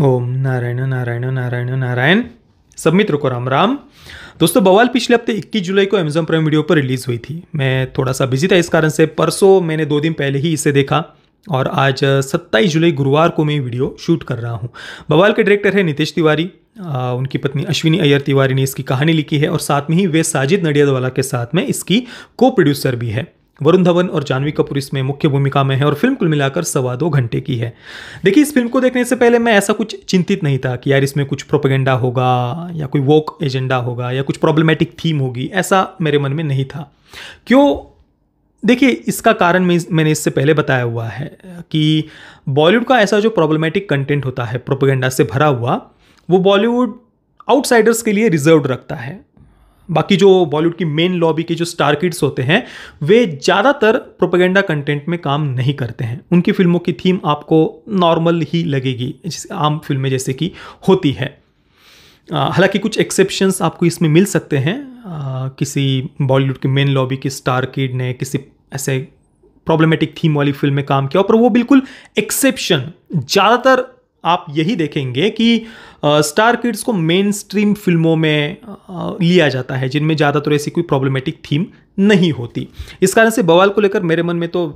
ओम नारायण नारायण नारायण नारायण सब मित्रों को राम राम दोस्तों बवाल पिछले हफ्ते 21 जुलाई को अमेजोन प्राइम वीडियो पर रिलीज़ हुई थी मैं थोड़ा सा बिजी था इस कारण से परसों मैंने दो दिन पहले ही इसे देखा और आज 27 जुलाई गुरुवार को मैं वीडियो शूट कर रहा हूँ बवाल के डायरेक्टर है नितेश तिवारी आ, उनकी पत्नी अश्विनी अय्यर तिवारी ने इसकी कहानी लिखी है और साथ में ही वे साजिद नडियादवाला के साथ में इसकी को प्रोड्यूसर भी है वरुण धवन और जानवी कपूर इसमें मुख्य भूमिका में है और फिल्म कुल मिलाकर सवा दो घंटे की है देखिए इस फिल्म को देखने से पहले मैं ऐसा कुछ चिंतित नहीं था कि यार इसमें कुछ प्रोपेगेंडा होगा या कोई वोक एजेंडा होगा या कुछ प्रॉब्लमेटिक थीम होगी ऐसा मेरे मन में नहीं था क्यों देखिए इसका कारण मैं मैंने इससे पहले बताया हुआ है कि बॉलीवुड का ऐसा जो प्रॉब्लमेटिक कंटेंट होता है प्रोपेगेंडा से भरा हुआ वो बॉलीवुड आउटसाइडर्स के लिए रिजर्व रखता है बाकी जो बॉलीवुड की मेन लॉबी के जो स्टार किड्स होते हैं वे ज़्यादातर प्रोपेगेंडा कंटेंट में काम नहीं करते हैं उनकी फिल्मों की थीम आपको नॉर्मल ही लगेगी आम फिल्में जैसे कि होती है हालांकि कुछ एक्सेप्शंस आपको इसमें मिल सकते हैं आ, किसी बॉलीवुड के मेन लॉबी के स्टार किड ने किसी ऐसे प्रॉब्लमेटिक थीम वाली फिल्म में काम किया पर वो बिल्कुल एक्सेप्शन ज़्यादातर आप यही देखेंगे कि स्टार किड्स को मेन स्ट्रीम फिल्मों में लिया जाता है जिनमें ज़्यादातर ऐसी कोई प्रॉब्लमेटिक थीम नहीं होती इस कारण से बवाल को लेकर मेरे मन में तो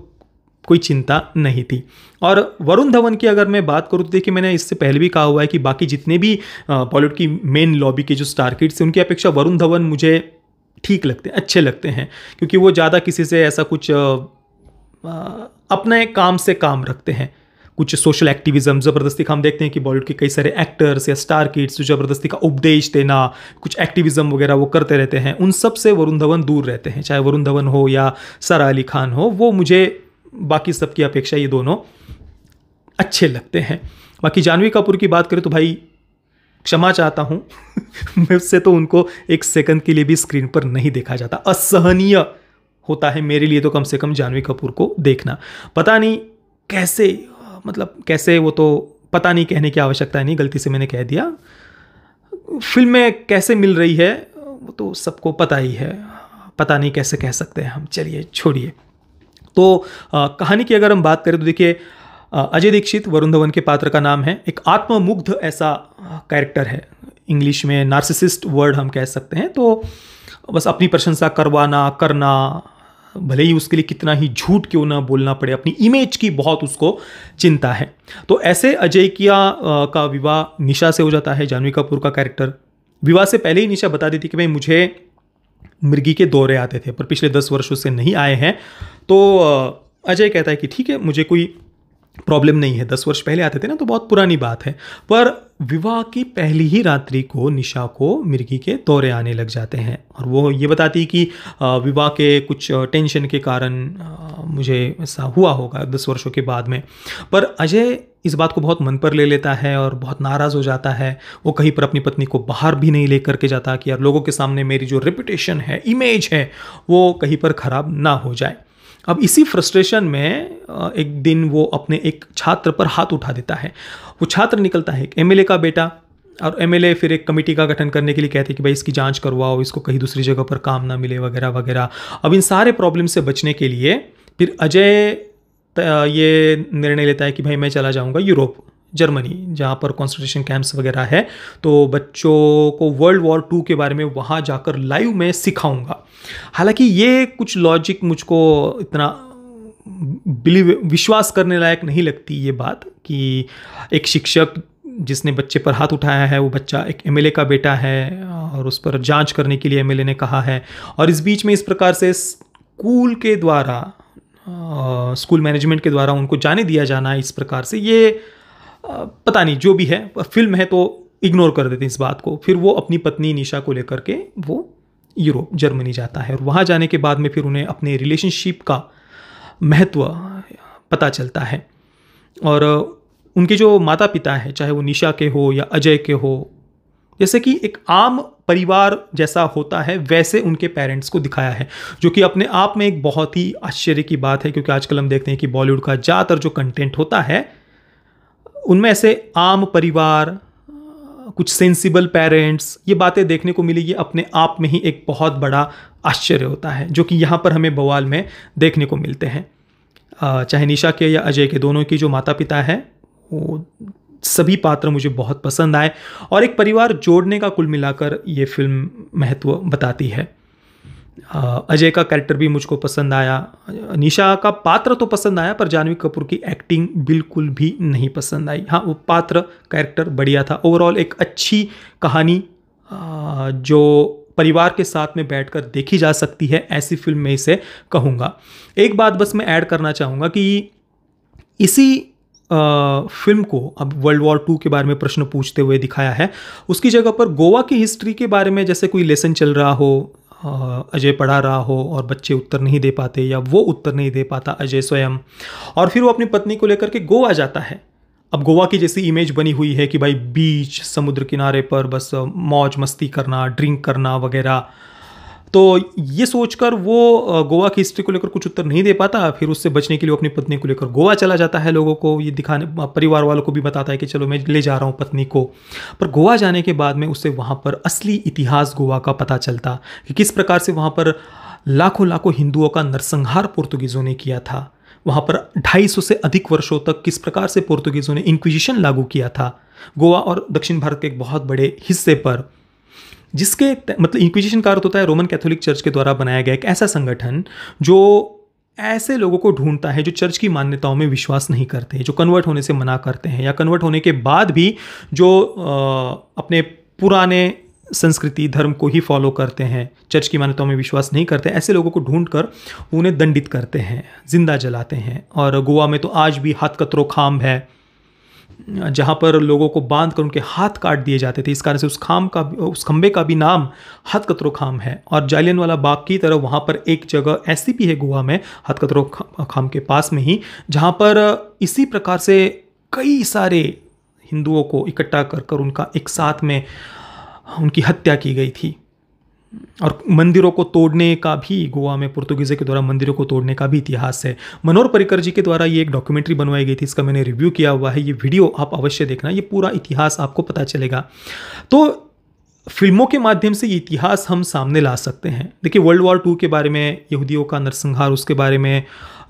कोई चिंता नहीं थी और वरुण धवन की अगर मैं बात करूँ तो देखिए मैंने इससे पहले भी कहा हुआ है कि बाकी जितने भी बॉलीवुड की मेन लॉबी के जो स्टार किड्स हैं उनकी अपेक्षा वरुण धवन मुझे ठीक लगते हैं अच्छे लगते हैं क्योंकि वो ज़्यादा किसी से ऐसा कुछ अपने काम से काम रखते हैं कुछ सोशल एक्टिविज्म ज़बरदस्ती का हम देखते हैं कि बॉलीवुड के कई सारे एक्टर्स या स्टार किड्स जो ज़बरदस्ती का उपदेश देना कुछ एक्टिविज्म वगैरह वो करते रहते हैं उन सब से वरुण धवन दूर रहते हैं चाहे वरुण धवन हो या सारा अली खान हो वो मुझे बाकी सबकी अपेक्षा ये दोनों अच्छे लगते हैं बाकी जानवी कपूर की बात करें तो भाई क्षमा चाहता हूँ मैं उससे तो उनको एक सेकंड के लिए भी स्क्रीन पर नहीं देखा जाता असहनीय होता है मेरे लिए तो कम से कम जानवी कपूर को देखना पता नहीं कैसे मतलब कैसे वो तो पता नहीं कहने की आवश्यकता नहीं गलती से मैंने कह दिया फिल्में कैसे मिल रही है वो तो सबको पता ही है पता नहीं कैसे कह सकते हैं हम चलिए छोड़िए तो आ, कहानी की अगर हम बात करें तो देखिए अजय दीक्षित वरुण धवन के पात्र का नाम है एक आत्ममुग्ध ऐसा कैरेक्टर है इंग्लिश में नार्सिसिस्ट वर्ड हम कह सकते हैं तो बस अपनी प्रशंसा करवाना करना भले ही उसके लिए कितना ही झूठ क्यों ना बोलना पड़े अपनी इमेज की बहुत उसको चिंता है तो ऐसे अजय किया का विवाह निशा से हो जाता है जानवी कपूर का कैरेक्टर विवाह से पहले ही निशा बता देती कि भाई मुझे मिर्गी के दौरे आते थे पर पिछले दस वर्षों से नहीं आए हैं तो अजय कहता है कि ठीक है मुझे कोई प्रॉब्लम नहीं है दस वर्ष पहले आते थे ना तो बहुत पुरानी बात है पर विवाह की पहली ही रात्रि को निशा को मिर्गी के दौरे आने लग जाते हैं और वो ये बताती है कि विवाह के कुछ टेंशन के कारण मुझे ऐसा हुआ होगा दस वर्षों के बाद में पर अजय इस बात को बहुत मन पर ले लेता है और बहुत नाराज़ हो जाता है वो कहीं पर अपनी पत्नी को बाहर भी नहीं ले करके जाता कि यार लोगों के सामने मेरी जो रेपुटेशन है इमेज है वो कहीं पर ख़राब ना हो जाए अब इसी फ्रस्ट्रेशन में एक दिन वो अपने एक छात्र पर हाथ उठा देता है वो छात्र निकलता है एक एम का बेटा और एम फिर एक कमेटी का गठन करने के लिए कहते हैं कि भाई इसकी जांच करवाओ इसको कहीं दूसरी जगह पर काम ना मिले वगैरह वगैरह अब इन सारे प्रॉब्लम से बचने के लिए फिर अजय ये निर्णय लेता है कि भाई मैं चला जाऊँगा यूरोप जर्मनी जहाँ पर कॉन्सेंट्रेशन कैंप्स वगैरह है तो बच्चों को वर्ल्ड वॉर टू के बारे में वहाँ जाकर लाइव में सिखाऊंगा हालांकि ये कुछ लॉजिक मुझको इतना बिलीव विश्वास करने लायक नहीं लगती ये बात कि एक शिक्षक जिसने बच्चे पर हाथ उठाया है वो बच्चा एक एम का बेटा है और उस पर जांच करने के लिए एम ने कहा है और इस बीच में इस प्रकार से स्कूल के द्वारा स्कूल मैनेजमेंट के द्वारा उनको जाने दिया जाना इस प्रकार से ये पता नहीं जो भी है फिल्म है तो इग्नोर कर देते हैं इस बात को फिर वो अपनी पत्नी निशा को लेकर के वो यूरोप जर्मनी जाता है और वहाँ जाने के बाद में फिर उन्हें अपने रिलेशनशिप का महत्व पता चलता है और उनके जो माता पिता हैं चाहे वो निशा के हो या अजय के हो जैसे कि एक आम परिवार जैसा होता है वैसे उनके पेरेंट्स को दिखाया है जो कि अपने आप में एक बहुत ही आश्चर्य की बात है क्योंकि आजकल हम देखते हैं कि बॉलीवुड का ज़्यादातर जो कंटेंट होता है उनमें ऐसे आम परिवार कुछ सेंसिबल पेरेंट्स ये बातें देखने को मिली ये अपने आप में ही एक बहुत बड़ा आश्चर्य होता है जो कि यहाँ पर हमें बवाल में देखने को मिलते हैं चाहे निशा के या अजय के दोनों के जो माता पिता हैं वो सभी पात्र मुझे बहुत पसंद आए और एक परिवार जोड़ने का कुल मिलाकर ये फिल्म महत्व बताती है अजय का कैरेक्टर भी मुझको पसंद आया निशा का पात्र तो पसंद आया पर जानवी कपूर की एक्टिंग बिल्कुल भी नहीं पसंद आई हाँ वो पात्र कैरेक्टर बढ़िया था ओवरऑल एक अच्छी कहानी जो परिवार के साथ में बैठकर देखी जा सकती है ऐसी फिल्म में इसे कहूँगा एक बात बस मैं ऐड करना चाहूँगा कि इसी आ, फिल्म को अब वर्ल्ड वॉर टू के बारे में प्रश्न पूछते हुए दिखाया है उसकी जगह पर गोवा की हिस्ट्री के बारे में जैसे कोई लेसन चल रहा हो अजय पढ़ा रहा हो और बच्चे उत्तर नहीं दे पाते या वो उत्तर नहीं दे पाता अजय स्वयं और फिर वो अपनी पत्नी को लेकर के गोवा जाता है अब गोवा की जैसी इमेज बनी हुई है कि भाई बीच समुद्र किनारे पर बस मौज मस्ती करना ड्रिंक करना वगैरह तो ये सोचकर वो गोवा की हिस्ट्री को लेकर कुछ उत्तर नहीं दे पाता फिर उससे बचने के लिए अपनी पत्नी को लेकर गोवा चला जाता है लोगों को ये दिखाने परिवार वालों को भी बताता है कि चलो मैं ले जा रहा हूँ पत्नी को पर गोवा जाने के बाद में उससे वहाँ पर असली इतिहास गोवा का पता चलता कि किस प्रकार से वहाँ पर लाखों लाखों हिंदुओं का नरसंहार पुर्तुगीजों ने किया था वहाँ पर 250 से अधिक वर्षों तक किस प्रकार से पुर्तगीज़ों ने इंक्विजिशन लागू किया था गोवा और दक्षिण भारत के एक बहुत बड़े हिस्से पर जिसके मतलब इंक्विजिशन का अर्थ होता है रोमन कैथोलिक चर्च के द्वारा बनाया गया एक ऐसा संगठन जो ऐसे लोगों को ढूंढता है जो चर्च की मान्यताओं में विश्वास नहीं करते जो कन्वर्ट होने से मना करते हैं या कन्वर्ट होने के बाद भी जो आ, अपने पुराने संस्कृति धर्म को ही फॉलो करते हैं चर्च की मान्यताओं में विश्वास नहीं करते ऐसे लोगों को ढूंढ कर उन्हें दंडित करते हैं जिंदा जलाते हैं और गोवा में तो आज भी हाथ कतरो खाम है जहाँ पर लोगों को बांध कर उनके हाथ काट दिए जाते थे इस कारण से उस खाम का उस खम्बे का भी नाम हथकतरो खाम है और जालियन वाला बाग की तरह वहाँ पर एक जगह ऐसी भी है गोवा में हथकतरो खाम के पास में ही जहाँ पर इसी प्रकार से कई सारे हिंदुओं को इकट्ठा कर कर उनका एक साथ में उनकी हत्या की गई थी और मंदिरों को तोड़ने का भी गोवा में पुर्तगीज़ों के द्वारा मंदिरों को तोड़ने का भी इतिहास है मनोहर परिकर जी के द्वारा ये एक डॉक्यूमेंट्री बनवाई गई थी इसका मैंने रिव्यू किया हुआ है ये वीडियो आप अवश्य देखना ये पूरा इतिहास आपको पता चलेगा तो फिल्मों के माध्यम से ये इतिहास हम सामने ला सकते हैं देखिए वर्ल्ड वॉर टू के बारे में यहूदियों का नरसंहार उसके बारे में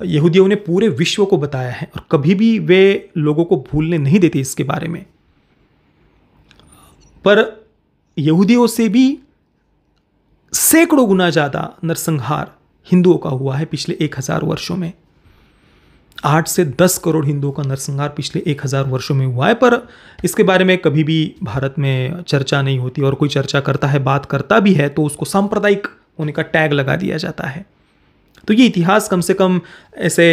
यहूदियों ने पूरे विश्व को बताया है और कभी भी वे लोगों को भूलने नहीं देते इसके बारे में पर यहूदियों से भी सैकड़ों गुना ज़्यादा नरसंहार हिंदुओं का हुआ है पिछले एक हज़ार वर्षों में आठ से दस करोड़ हिंदुओं का नरसंहार पिछले एक हज़ार वर्षों में हुआ है पर इसके बारे में कभी भी भारत में चर्चा नहीं होती और कोई चर्चा करता है बात करता भी है तो उसको सांप्रदायिक होने का टैग लगा दिया जाता है तो ये इतिहास कम से कम ऐसे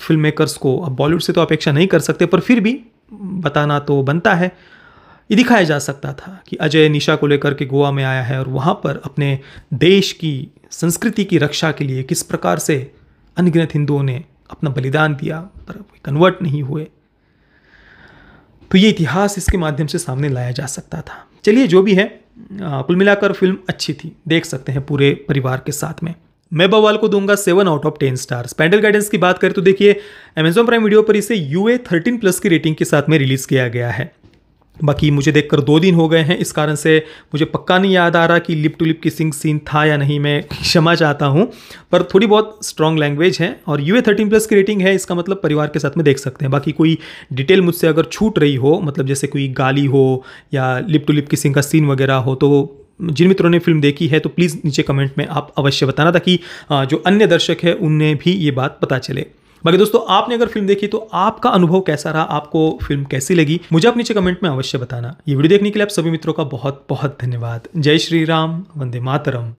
फिल्म मेकर्स को अब बॉलीवुड से तो अपेक्षा नहीं कर सकते पर फिर भी बताना तो बनता है ये दिखाया जा सकता था कि अजय निशा को लेकर के गोवा में आया है और वहाँ पर अपने देश की संस्कृति की रक्षा के लिए किस प्रकार से अनगिनत हिंदुओं ने अपना बलिदान दिया पर कन्वर्ट नहीं हुए तो ये इतिहास इसके माध्यम से सामने लाया जा सकता था चलिए जो भी है कुल मिलाकर फिल्म अच्छी थी देख सकते हैं पूरे परिवार के साथ में मैं बवाल को दूंगा seven out of ten star parental guidance की बात करें तो देखिए अमेजॉन प्राइम वीडियो पर इसे यू ए थर्टीन प्लस की रेटिंग के साथ में रिलीज किया गया है बाकी मुझे देखकर दो दिन हो गए हैं इस कारण से मुझे पक्का नहीं याद आ रहा कि lip to lip kissing scene था या नहीं मैं क्षमा चाहता हूँ पर थोड़ी बहुत स्ट्रॉन्ग लैंग्वेज है और यू ए थर्टीन प्लस की रेटिंग है इसका मतलब परिवार के साथ में देख सकते हैं बाकी कोई डिटेल मुझसे अगर छूट रही हो मतलब जैसे कोई गाली हो या लिप टू लिप किसिंग का सीन वगैरह हो तो जिन मित्रों ने फिल्म देखी है तो प्लीज़ नीचे कमेंट में आप अवश्य बताना ताकि जो अन्य दर्शक है उन्हें भी ये बात पता चले बाकी दोस्तों आपने अगर फिल्म देखी तो आपका अनुभव कैसा रहा आपको फिल्म कैसी लगी मुझे आप नीचे कमेंट में अवश्य बताना ये वीडियो देखने के लिए आप सभी मित्रों का बहुत बहुत धन्यवाद जय श्री राम वंदे मातरम